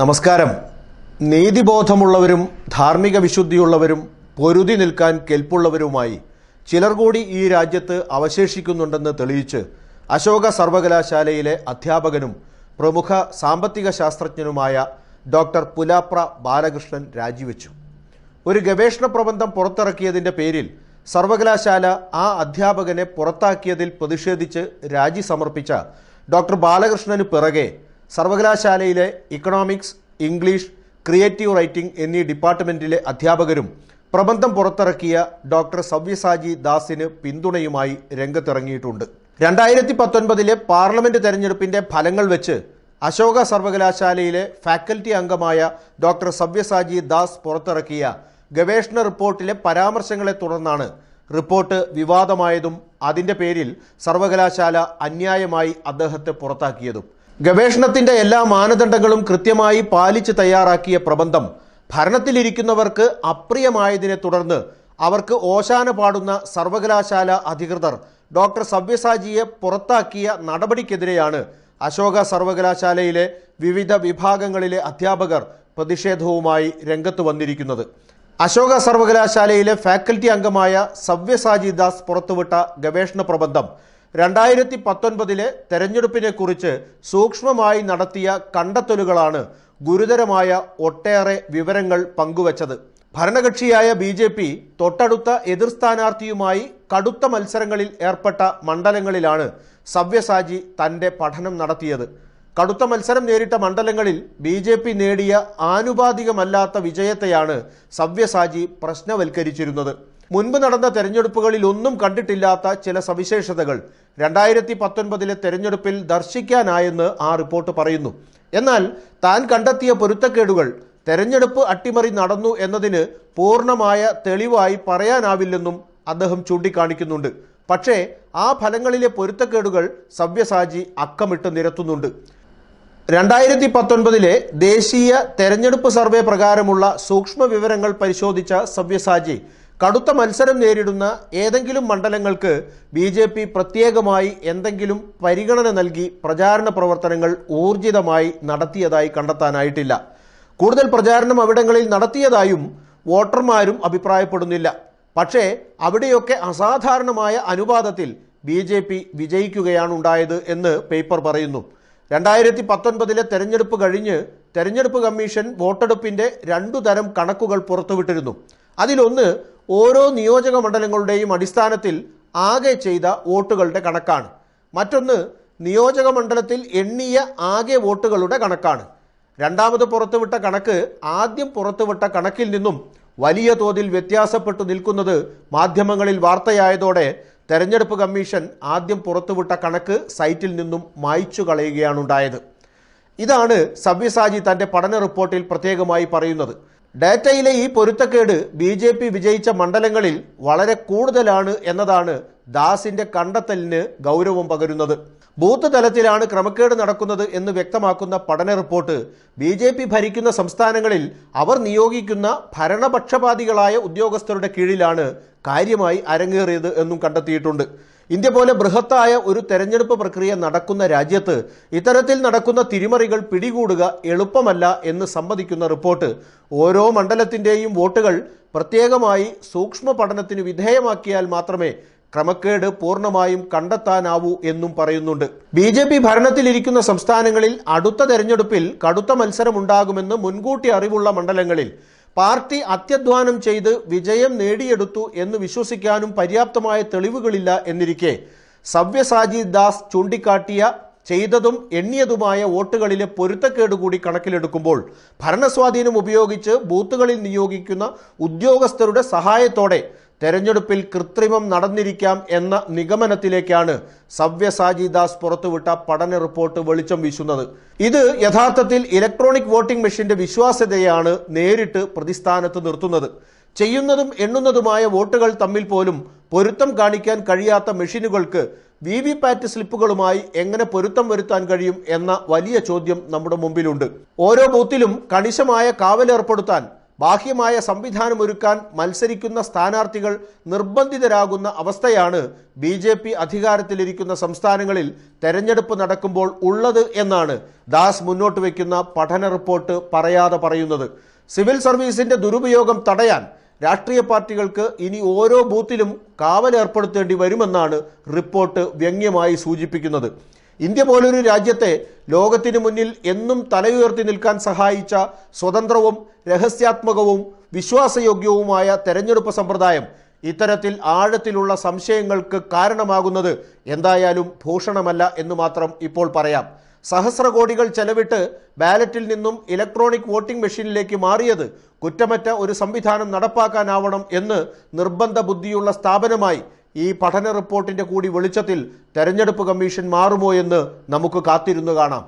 നമസ്കാരം നീതിബോധമുള്ളവരും ധാർമ്മിക വിശുദ്ധിയുള്ളവരും പൊരുതി നിൽക്കാൻ കെൽപ്പുള്ളവരുമായി ചിലർ കൂടി ഈ രാജ്യത്ത് അവശേഷിക്കുന്നുണ്ടെന്ന് തെളിയിച്ച് അശോക സർവകലാശാലയിലെ അധ്യാപകനും പ്രമുഖ സാമ്പത്തിക ശാസ്ത്രജ്ഞനുമായ ഡോക്ടർ പുലാപ്ര ബാലകൃഷ്ണൻ രാജിവെച്ചു ഒരു ഗവേഷണ പ്രബന്ധം പുറത്തിറക്കിയതിൻ്റെ പേരിൽ സർവകലാശാല ആ അധ്യാപകനെ പുറത്താക്കിയതിൽ പ്രതിഷേധിച്ച് രാജി സമർപ്പിച്ച ഡോക്ടർ ബാലകൃഷ്ണന് പിറകെ സർവകലാശാലയിലെ ഇക്കണോമിക്സ് ഇംഗ്ലീഷ് ക്രിയേറ്റീവ് റൈറ്റിംഗ് എന്നീ ഡിപ്പാർട്ട്മെൻറ്റിലെ അധ്യാപകരും പ്രബന്ധം പുറത്തിറക്കിയ ഡോക്ടർ സവ്യസാജി ദാസിന് പിന്തുണയുമായി രംഗത്തിറങ്ങിയിട്ടുണ്ട് രണ്ടായിരത്തി പത്തൊൻപതിലെ പാർലമെന്റ് തെരഞ്ഞെടുപ്പിന്റെ ഫലങ്ങൾ വെച്ച് അശോക സർവകലാശാലയിലെ ഫാക്കൽറ്റി അംഗമായ ഡോക്ടർ സവ്യസാജി ദാസ് പുറത്തിറക്കിയ ഗവേഷണ റിപ്പോർട്ടിലെ പരാമർശങ്ങളെ തുടർന്നാണ് റിപ്പോർട്ട് വിവാദമായതും അതിൻ്റെ പേരിൽ സർവകലാശാല അന്യായമായി അദ്ദേഹത്തെ പുറത്താക്കിയതും ഗവേഷണത്തിന്റെ എല്ലാ മാനദണ്ഡങ്ങളും കൃത്യമായി പാലിച്ച് തയ്യാറാക്കിയ പ്രബന്ധം ഭരണത്തിലിരിക്കുന്നവർക്ക് അപ്രിയമായതിനെ തുടർന്ന് അവർക്ക് ഓശാന പാടുന്ന സർവകലാശാല അധികൃതർ ഡോക്ടർ സവ്യസാജിയെ പുറത്താക്കിയ നടപടിക്കെതിരെയാണ് അശോക സർവകലാശാലയിലെ വിവിധ വിഭാഗങ്ങളിലെ അധ്യാപകർ പ്രതിഷേധവുമായി രംഗത്ത് വന്നിരിക്കുന്നത് അശോക സർവകലാശാലയിലെ ഫാക്കൽറ്റി അംഗമായ സവ്യസാജി ദാസ് പുറത്തുവിട്ട ഗവേഷണ പ്രബന്ധം രണ്ടായിരത്തി പത്തൊൻപതിലെ കുറിച്ച് സൂക്ഷ്മമായി നടത്തിയ കണ്ടെത്തലുകളാണ് ഗുരുതരമായ ഒട്ടേറെ വിവരങ്ങൾ പങ്കുവച്ചത് ഭരണകക്ഷിയായ ബി ജെ പി തൊട്ടടുത്ത എതിർ സ്ഥാനാർത്ഥിയുമായി കടുത്ത മത്സരങ്ങളിൽ ഏർപ്പെട്ട മണ്ഡലങ്ങളിലാണ് സവ്യസാജി തന്റെ പഠനം നടത്തിയത് കടുത്ത മത്സരം നേരിട്ട മണ്ഡലങ്ങളിൽ ബി ജെ പി നേടിയ ആനുപാതികമല്ലാത്ത വിജയത്തെയാണ് സവ്യസാജി പ്രശ്നവൽക്കരിച്ചിരുന്നത് മുൻപ് നടന്ന തെരഞ്ഞെടുപ്പുകളിൽ ഒന്നും കണ്ടിട്ടില്ലാത്ത ചില സവിശേഷതകൾ രണ്ടായിരത്തി പത്തൊൻപതിലെ തെരഞ്ഞെടുപ്പിൽ ദർശിക്കാനായെന്ന് ആ റിപ്പോർട്ട് പറയുന്നു എന്നാൽ താൻ കണ്ടെത്തിയ പൊരുത്തക്കേടുകൾ തെരഞ്ഞെടുപ്പ് അട്ടിമറി നടന്നു എന്നതിന് പൂർണ്ണമായ തെളിവായി പറയാനാവില്ലെന്നും അദ്ദേഹം ചൂണ്ടിക്കാണിക്കുന്നുണ്ട് പക്ഷേ ആ ഫലങ്ങളിലെ പൊരുത്തക്കേടുകൾ സവ്യസാചി അക്കമിട്ട് നിരത്തുന്നുണ്ട് രണ്ടായിരത്തി പത്തൊൻപതിലെ ദേശീയ തെരഞ്ഞെടുപ്പ് സർവേ പ്രകാരമുള്ള സൂക്ഷ്മ വിവരങ്ങൾ പരിശോധിച്ച സവ്യസാചി കടുത്ത മത്സരം നേരിടുന്ന ഏതെങ്കിലും മണ്ഡലങ്ങൾക്ക് ബി ജെ പി പ്രത്യേകമായി എന്തെങ്കിലും പരിഗണന നൽകി പ്രചാരണ പ്രവർത്തനങ്ങൾ ഊർജിതമായി നടത്തിയതായി കണ്ടെത്താനായിട്ടില്ല കൂടുതൽ പ്രചാരണം അവിടങ്ങളിൽ നടത്തിയതായും വോട്ടർമാരും അഭിപ്രായപ്പെടുന്നില്ല പക്ഷേ അവിടെയൊക്കെ അസാധാരണമായ അനുപാതത്തിൽ ബി ജെ പി വിജയിക്കുകയാണ് ഉണ്ടായത് എന്ന് പേപ്പർ പറയുന്നു രണ്ടായിരത്തി പത്തൊൻപതിലെ തെരഞ്ഞെടുപ്പ് കഴിഞ്ഞ് തെരഞ്ഞെടുപ്പ് കമ്മീഷൻ വോട്ടെടുപ്പിൻ്റെ രണ്ടു തരം കണക്കുകൾ പുറത്തുവിട്ടിരുന്നു അതിലൊന്ന് ഓരോ നിയോജക മണ്ഡലങ്ങളുടെയും അടിസ്ഥാനത്തിൽ ആകെ ചെയ്ത വോട്ടുകളുടെ കണക്കാണ് മറ്റൊന്ന് നിയോജക മണ്ഡലത്തിൽ എണ്ണിയ ആകെ വോട്ടുകളുടെ കണക്കാണ് രണ്ടാമത് പുറത്തുവിട്ട കണക്ക് ആദ്യം പുറത്തുവിട്ട കണക്കിൽ നിന്നും വലിയ തോതിൽ വ്യത്യാസപ്പെട്ടു നിൽക്കുന്നത് മാധ്യമങ്ങളിൽ വാർത്തയായതോടെ തെരഞ്ഞെടുപ്പ് കമ്മീഷൻ ആദ്യം പുറത്തുവിട്ട കണക്ക് സൈറ്റിൽ നിന്നും മായ്ച്ചു കളയുകയാണുണ്ടായത് ഇതാണ് സവ്യസാജി തൻ്റെ പഠന റിപ്പോർട്ടിൽ പ്രത്യേകമായി പറയുന്നത് ഡാറ്റയിലെ ഈ പൊരുത്തക്കേട് ബി ജെ പി വിജയിച്ച മണ്ഡലങ്ങളിൽ വളരെ കൂടുതലാണ് എന്നതാണ് ദാസിന്റെ കണ്ടെത്തലിന് ഗൗരവം പകരുന്നത് ബൂത്ത് തലത്തിലാണ് ക്രമക്കേട് നടക്കുന്നത് എന്ന് വ്യക്തമാക്കുന്ന പഠന റിപ്പോർട്ട് ബി ജെ പി ഭരിക്കുന്ന സംസ്ഥാനങ്ങളിൽ അവർ നിയോഗിക്കുന്ന ഭരണപക്ഷപാതികളായ ഉദ്യോഗസ്ഥരുടെ കീഴിലാണ് കാര്യമായി അരങ്ങേറിയത് എന്നും കണ്ടെത്തിയിട്ടുണ്ട് ഇന്ത്യ പോലെ ബൃഹത്തായ ഒരു തെരഞ്ഞെടുപ്പ് പ്രക്രിയ നടക്കുന്ന രാജ്യത്ത് ഇത്തരത്തിൽ നടക്കുന്ന തിരിമറികൾ പിടികൂടുക എളുപ്പമല്ല എന്ന് സമ്മതിക്കുന്ന റിപ്പോർട്ട് ഓരോ മണ്ഡലത്തിന്റെയും വോട്ടുകൾ പ്രത്യേകമായി സൂക്ഷ്മ പഠനത്തിന് വിധേയമാക്കിയാൽ മാത്രമേ ക്രമക്കേട് പൂർണ്ണമായും കണ്ടെത്താനാവൂ എന്നും പറയുന്നുണ്ട് ബി ജെ പി ഭരണത്തിലിരിക്കുന്ന സംസ്ഥാനങ്ങളിൽ അടുത്ത തെരഞ്ഞെടുപ്പിൽ കടുത്ത മത്സരമുണ്ടാകുമെന്ന് മുൻകൂട്ടി അറിവുള്ള മണ്ഡലങ്ങളിൽ പാർട്ടി അത്യധ്വാനം ചെയ്ത് വിജയം നേടിയെടുത്തു എന്ന് വിശ്വസിക്കാനും പര്യാപ്തമായ തെളിവുകളില്ല എന്നിരിക്കെ സവ്യസാജി ദാസ് ചൂണ്ടിക്കാട്ടിയ ചെയ്തതും എണ്ണിയതുമായ വോട്ടുകളിലെ പൊരുത്തക്കേട് കൂടി കണക്കിലെടുക്കുമ്പോൾ ഭരണസ്വാധീനം ഉപയോഗിച്ച് ബൂത്തുകളിൽ നിയോഗിക്കുന്ന ഉദ്യോഗസ്ഥരുടെ സഹായത്തോടെ തെരഞ്ഞെടുപ്പിൽ കൃത്രിമം നടന്നിരിക്കാം എന്ന നിഗമനത്തിലേക്കാണ് സവ്യസാജി ദാസ് പുറത്തുവിട്ട പഠന റിപ്പോർട്ട് വെളിച്ചം വീശുന്നത് ഇത് യഥാർത്ഥത്തിൽ ഇലക്ട്രോണിക് വോട്ടിംഗ് മെഷീന്റെ വിശ്വാസ്യതയാണ് നേരിട്ട് പ്രതിസ്ഥാനത്ത് നിർത്തുന്നത് ചെയ്യുന്നതും എണ്ണുന്നതുമായ വോട്ടുകൾ തമ്മിൽ പോലും പൊരുത്തം കാണിക്കാൻ കഴിയാത്ത മെഷീനുകൾക്ക് വി വി പാറ്റ് സ്ലിപ്പുകളുമായി എങ്ങനെ പൊരുത്തം വരുത്താൻ കഴിയും എന്ന വലിയ ചോദ്യം നമ്മുടെ മുമ്പിലുണ്ട് ഓരോ ബൂത്തിലും കണിശമായ കാവലേർപ്പെടുത്താൻ ബാഹ്യമായ സംവിധാനമൊരുക്കാൻ മത്സരിക്കുന്ന സ്ഥാനാർത്ഥികൾ നിർബന്ധിതരാകുന്ന അവസ്ഥയാണ് ബി ജെ പി അധികാരത്തിലിരിക്കുന്ന സംസ്ഥാനങ്ങളിൽ തെരഞ്ഞെടുപ്പ് നടക്കുമ്പോൾ ഉള്ളത് എന്നാണ് ദാസ് മുന്നോട്ട് വയ്ക്കുന്ന പഠന റിപ്പോർട്ട് പറയാതെ പറയുന്നത് സിവിൽ സർവീസിന്റെ ദുരുപയോഗം തടയാൻ രാഷ്ട്രീയ പാർട്ടികൾക്ക് ഇനി ഓരോ ബൂത്തിലും കാവലേർപ്പെടുത്തേണ്ടി വരുമെന്നാണ് റിപ്പോർട്ട് വ്യംഗ്യമായി സൂചിപ്പിക്കുന്നത് ഇന്ത്യ പോലൊരു രാജ്യത്തെ ലോകത്തിന് മുന്നിൽ എന്നും തലയുയർത്തി നിൽക്കാൻ സഹായിച്ച സ്വതന്ത്രവും രഹസ്യാത്മകവും വിശ്വാസയോഗ്യവുമായ തെരഞ്ഞെടുപ്പ് സമ്പ്രദായം ഇത്തരത്തിൽ ആഴത്തിലുള്ള സംശയങ്ങൾക്ക് കാരണമാകുന്നത് എന്തായാലും ഭൂഷണമല്ല എന്ന് മാത്രം ഇപ്പോൾ പറയാം സഹസ്രകോടികൾ ചെലവിട്ട് ബാലറ്റിൽ നിന്നും ഇലക്ട്രോണിക് വോട്ടിംഗ് മെഷീനിലേക്ക് മാറിയത് കുറ്റമറ്റ ഒരു സംവിധാനം നടപ്പാക്കാനാവണം എന്ന് നിർബന്ധ ബുദ്ധിയുള്ള സ്ഥാപനമായി ഈ പഠന റിപ്പോർട്ടിന്റെ കൂടി വെളിച്ചത്തിൽ തെരഞ്ഞെടുപ്പ് കമ്മീഷൻ മാറുമോ എന്ന് നമുക്ക് കാത്തിരുന്നു കാണാം